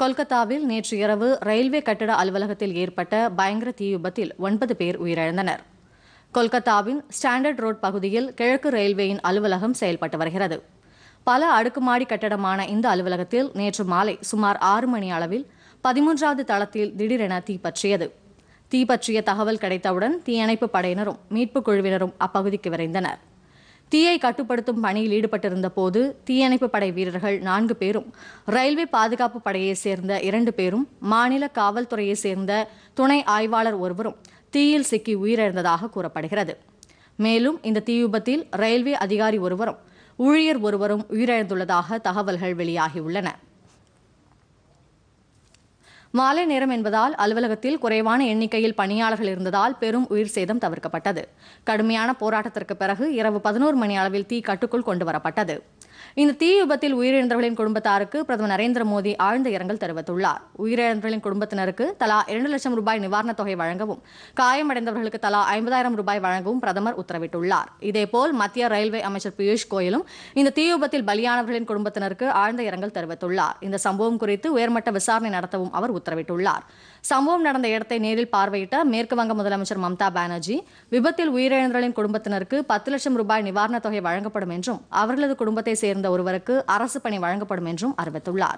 கொல்கத்தாவில் நேற்று இரவு ரயில்வே கட்டட அலுவலகத்தில் ஏற்பட்ட பயங்கர தீ விபத்தில் ஒன்பது பேர் உயிரிழந்தனர் கொல்கத்தாவின் ஸ்டாண்டர்ட் ரோட் பகுதியில் கிழக்கு ரயில்வேயின் அலுவலகம் செயல்பட்டு வருகிறது பல அடுக்குமாடி கட்டடமான இந்த அலுவலகத்தில் நேற்று மாலை சுமார் ஆறு மணி அளவில் பதிமூன்றாவது தளத்தில் திடீரென தீ பற்றியது தீ பற்றிய தகவல் கிடைத்தவுடன் தீயணைப்பு படையினரும் மீட்புக் குழுவினரும் அப்பகுதிக்கு விரைந்தனர் தீயை கட்டுப்படுத்தும் பணியில் ஈடுபட்டிருந்த போது தீயணைப்பு படை வீரர்கள் நான்கு பேரும் ரயில்வே பாதுகாப்பு படையைச் சேர்ந்த இரண்டு பேரும் மாநில காவல்துறையைச் சேர்ந்த துணை ஆய்வாளர் ஒருவரும் தீயில் சிக்கி உயிரிழந்ததாக கூறப்படுகிறது மேலும் இந்த தீ விபத்தில் ரயில்வே அதிகாரி ஒருவரும் ஊழியர் ஒருவரும் உயிரிழந்துள்ளதாக தகவல்கள் வெளியாகியுள்ளன மாலை நேரம் என்பதால் அலுவலகத்தில் குறைவான எண்ணிக்கையில் பணியாளர்கள் இருந்ததால் பெரும் உயிர் சேதம் தவிர்க்கப்பட்டது கடுமையான போராட்டத்திற்கு பிறகு இரவு பதினோரு மணி அளவில் தீ கட்டுக்குள் கொண்டு வரப்பட்டது இந்த தீ விபத்தில் உயிரிழந்தவர்களின் குடும்பத்தாருக்கு பிரதமர் நரேந்திர மோடி ஆழ்ந்த இரங்கல் தெரிவித்துள்ளார் உயிரிழந்தவர்களின் குடும்பத்தினருக்கு தலா இரண்டு லட்சம் ரூபாய் நிவாரணத் தொகை வழங்கவும் காயமடைந்தவர்களுக்கு தலா ஐம்பதாயிரம் ரூபாய் வழங்கவும் பிரதமர் உத்தரவிட்டுள்ளார் இதேபோல் மத்திய ரயில்வே அமைச்சர் பியூஷ் கோயலும் இந்த தீ விபத்தில் பலியானவர்களின் குடும்பத்தினருக்கு ஆழ்ந்த இரங்கல் தெரிவித்துள்ளார் இந்த சம்பவம் குறித்து உயர்மட்ட விசாரணை நடத்தவும் அவர் உத்தரவிட்டுள்ளார் சம்பவம் நடந்த இடத்தை நேரில் பார்வையிட்ட மேற்குவங்க முதலமைச்சர் மம்தா பானர்ஜி விபத்தில் உயிரிழந்தவர்களின் குடும்பத்தினருக்கு பத்து லட்சம் ரூபாய் நிவாரணத் தொகை வழங்கப்படும் என்றும் அவர்களது குடும்பத்தை சேர்ந்த ஒருவருக்கு அரசு பணி வழங்கப்படும் என்றும் அறிவித்துள்ளார்